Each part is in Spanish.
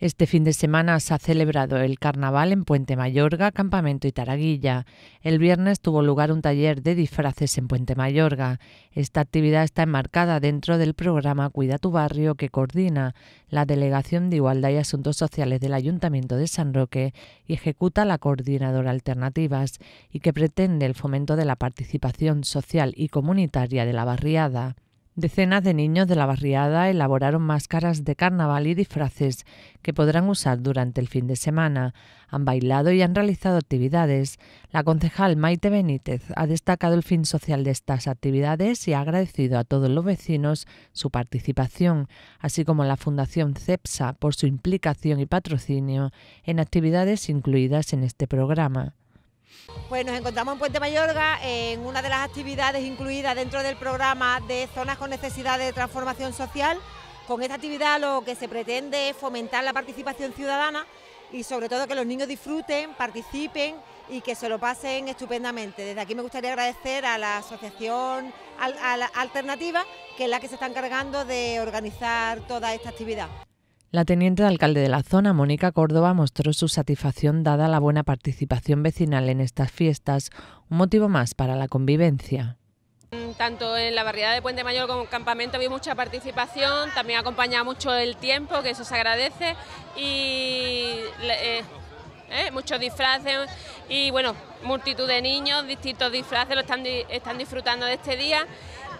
Este fin de semana se ha celebrado el carnaval en Puente Mayorga, Campamento y Taraguilla. El viernes tuvo lugar un taller de disfraces en Puente Mayorga. Esta actividad está enmarcada dentro del programa Cuida tu barrio que coordina la Delegación de Igualdad y Asuntos Sociales del Ayuntamiento de San Roque y ejecuta la Coordinadora Alternativas y que pretende el fomento de la participación social y comunitaria de la barriada. Decenas de niños de la barriada elaboraron máscaras de carnaval y disfraces que podrán usar durante el fin de semana. Han bailado y han realizado actividades. La concejal Maite Benítez ha destacado el fin social de estas actividades y ha agradecido a todos los vecinos su participación, así como a la Fundación CEPSA por su implicación y patrocinio en actividades incluidas en este programa. Pues nos encontramos en Puente Mayorga en una de las actividades incluidas dentro del programa de zonas con necesidad de transformación social. Con esta actividad lo que se pretende es fomentar la participación ciudadana y sobre todo que los niños disfruten, participen y que se lo pasen estupendamente. Desde aquí me gustaría agradecer a la asociación Alternativa, que es la que se está encargando de organizar toda esta actividad. La teniente de alcalde de la zona, Mónica Córdoba, mostró su satisfacción dada la buena participación vecinal en estas fiestas, un motivo más para la convivencia. Mm, tanto en la barriada de Puente Mayor como en el Campamento había mucha participación, también acompañaba mucho el tiempo, que eso se agradece, y eh, eh, muchos disfraces y bueno, multitud de niños, distintos disfraces lo están disfrutando de este día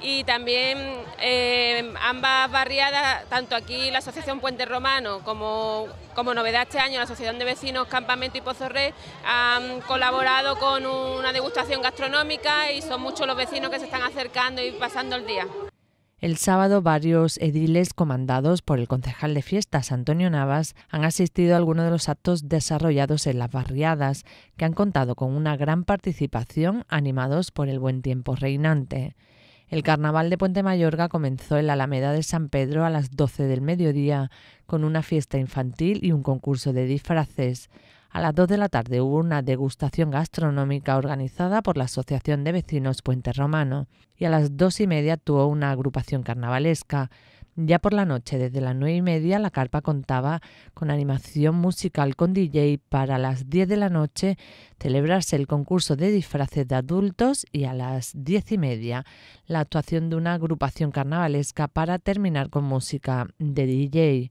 y también eh, ambas barriadas, tanto aquí la Asociación Puente Romano como, como novedad este año la Asociación de Vecinos Campamento y Pozo han colaborado con una degustación gastronómica y son muchos los vecinos que se están acercando y pasando el día. El sábado varios ediles comandados por el concejal de fiestas Antonio Navas han asistido a algunos de los actos desarrollados en las barriadas que han contado con una gran participación animados por el buen tiempo reinante. El carnaval de Puente Mayorga comenzó en la Alameda de San Pedro a las 12 del mediodía con una fiesta infantil y un concurso de disfraces. A las 2 de la tarde hubo una degustación gastronómica organizada por la Asociación de Vecinos Puente Romano y a las dos y media tuvo una agrupación carnavalesca. Ya por la noche, desde las nueve y media, la carpa contaba con animación musical con DJ para las 10 de la noche celebrarse el concurso de disfraces de adultos y a las diez y media la actuación de una agrupación carnavalesca para terminar con música de DJ.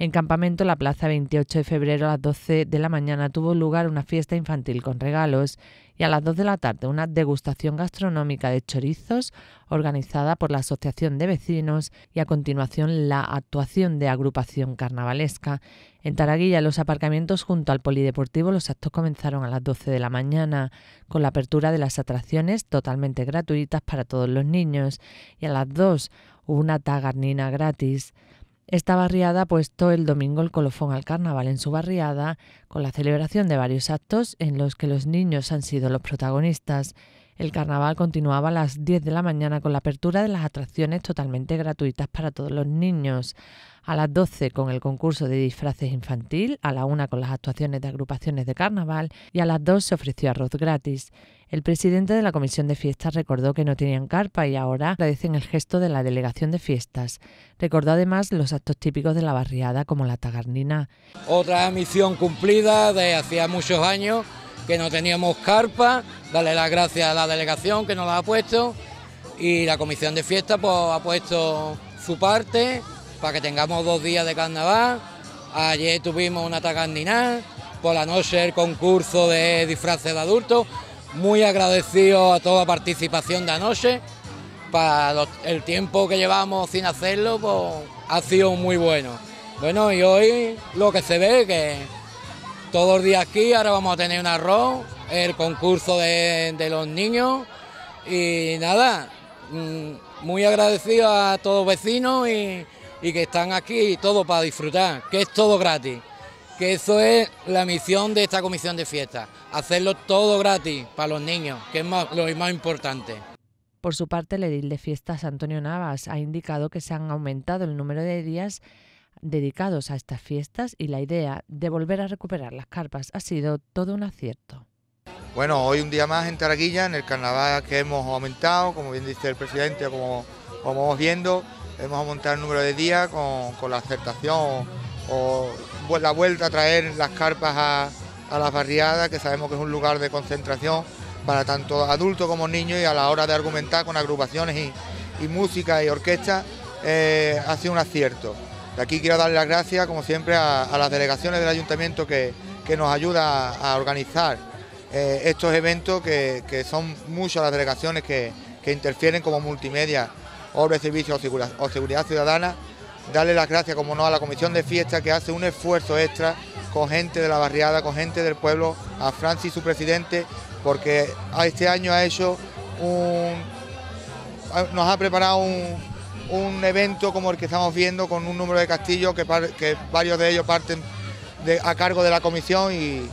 En Campamento, la plaza 28 de febrero a las 12 de la mañana tuvo lugar una fiesta infantil con regalos y a las 2 de la tarde una degustación gastronómica de chorizos organizada por la Asociación de Vecinos y a continuación la actuación de agrupación carnavalesca. En Taraguilla, los aparcamientos junto al polideportivo, los actos comenzaron a las 12 de la mañana, con la apertura de las atracciones totalmente gratuitas para todos los niños, y a las 2 hubo una tagarnina gratis. Esta barriada ha puesto el domingo el colofón al carnaval en su barriada, con la celebración de varios actos en los que los niños han sido los protagonistas. El carnaval continuaba a las 10 de la mañana con la apertura de las atracciones totalmente gratuitas para todos los niños. A las 12 con el concurso de disfraces infantil, a la 1 con las actuaciones de agrupaciones de carnaval y a las 2 se ofreció arroz gratis. El presidente de la comisión de fiestas recordó que no tenían carpa y ahora agradecen el gesto de la delegación de fiestas. Recordó además los actos típicos de la barriada como la tagarnina. Otra misión cumplida de hacía muchos años que no teníamos carpa, darle las gracias a la delegación que nos la ha puesto y la comisión de fiesta pues, ha puesto su parte para que tengamos dos días de carnaval. Ayer tuvimos una tacandina por la noche el concurso de disfraces de adultos. Muy agradecido a toda participación de anoche. Para el tiempo que llevamos sin hacerlo, pues, ha sido muy bueno. Bueno, y hoy lo que se ve que todos los días aquí, ahora vamos a tener un arroz, el concurso de, los niños y nada, mm, muy agradecido a todos los vecinos y, que están aquí todo para disfrutar, que es todo gratis, que eso es la misión de esta comisión de fiestas, hacerlo todo gratis para los niños, que es lo más importante. Por su parte, el edil de fiestas Antonio Navas ha indicado que se han aumentado el número de días dedicados a estas fiestas y la idea de volver a recuperar las carpas ha sido todo un acierto. Bueno, hoy un día más en Taraguilla... en el carnaval que hemos aumentado, como bien dice el presidente, como, vamos viendo, hemos aumentado el número de días con, la aceptación o, la vuelta a traer las carpas a, las barriadas, que sabemos que es un lugar de concentración para tanto adultos como niños y a la hora de argumentar con agrupaciones y, música y orquesta eh, ha sido un acierto aquí quiero darle las gracias, como siempre, a, las delegaciones del ayuntamiento que, nos ayuda a, organizar eh, estos eventos, que, son muchas las delegaciones que, interfieren como multimedia, obras, servicios o, o seguridad ciudadana. Darle las gracias, como no, a la comisión de fiesta que hace un esfuerzo extra con gente de la barriada, con gente del pueblo, a Francis, su presidente, porque este año ha hecho nos ha preparado un, un evento como el que estamos viendo con un número de castillos que, varios de ellos parten a cargo de la comisión y,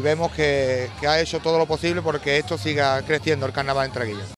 vemos que, ha hecho todo lo posible porque esto siga creciendo el carnaval en Traguillas.